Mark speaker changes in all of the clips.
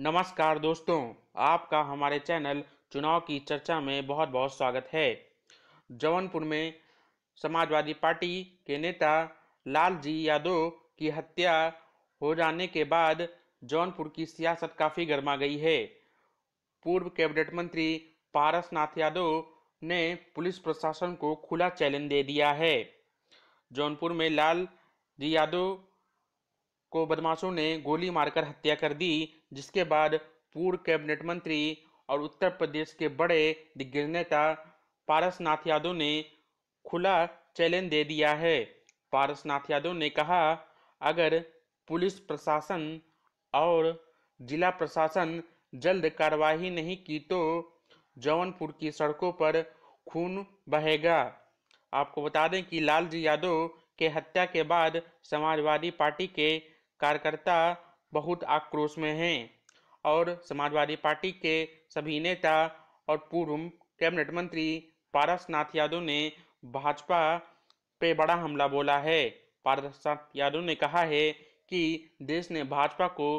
Speaker 1: नमस्कार दोस्तों आपका हमारे चैनल चुनाव की चर्चा में बहुत बहुत स्वागत है जौनपुर में समाजवादी पार्टी के नेता लालजी यादव की हत्या हो जाने के बाद जौनपुर की सियासत काफ़ी गर्मा गई है पूर्व कैबिनेट मंत्री पारस नाथ यादव ने पुलिस प्रशासन को खुला चैलेंज दे दिया है जौनपुर में लाल जी यादव को बदमाशों ने गोली मारकर हत्या कर दी जिसके बाद पूर्व कैबिनेट मंत्री और उत्तर प्रदेश के बड़े दिग्गज नेता पारसनाथ यादव ने खुला चैलेंज दे दिया है पारसनाथ यादव ने कहा अगर पुलिस प्रशासन और जिला प्रशासन जल्द कार्रवाई नहीं की तो जौनपुर की सड़कों पर खून बहेगा आपको बता दें कि लालजी यादव के हत्या के बाद समाजवादी पार्टी के कार्यकर्ता बहुत आक्रोश में हैं और समाजवादी पार्टी के सभी नेता और पूर्व कैबिनेट मंत्री पारसनाथ यादव ने भाजपा पे बड़ा हमला बोला है पारसनाथ यादव ने कहा है कि देश ने भाजपा को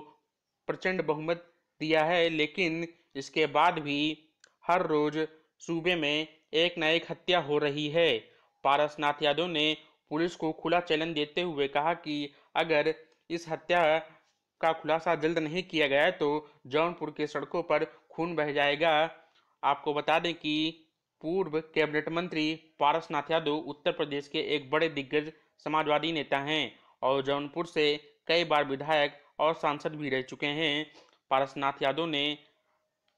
Speaker 1: प्रचंड बहुमत दिया है लेकिन इसके बाद भी हर रोज सूबे में एक न एक हत्या हो रही है पारसनाथ यादव ने पुलिस को खुला चैलेंज देते हुए कहा कि अगर इस हत्या का खुलासा जल्द नहीं किया गया तो जौनपुर के सड़कों पर खून बह जाएगा आपको बता दें कि पूर्व कैबिनेट मंत्री पारसनाथ यादव उत्तर प्रदेश के एक बड़े दिग्गज समाजवादी नेता हैं और जौनपुर से कई बार विधायक और सांसद भी रह चुके हैं पारसनाथ यादव ने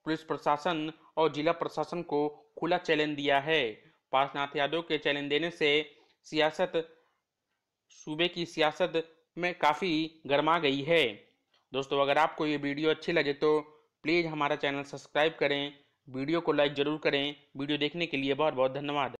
Speaker 1: पुलिस प्रशासन और जिला प्रशासन को खुला चैलेंज दिया है पारसनाथ यादव के चैलेंज देने से सियासत सूबे की सियासत में काफ़ी गर्मा गई है दोस्तों अगर आपको ये वीडियो अच्छी लगे तो प्लीज़ हमारा चैनल सब्सक्राइब करें वीडियो को लाइक ज़रूर करें वीडियो देखने के लिए बहुत बहुत धन्यवाद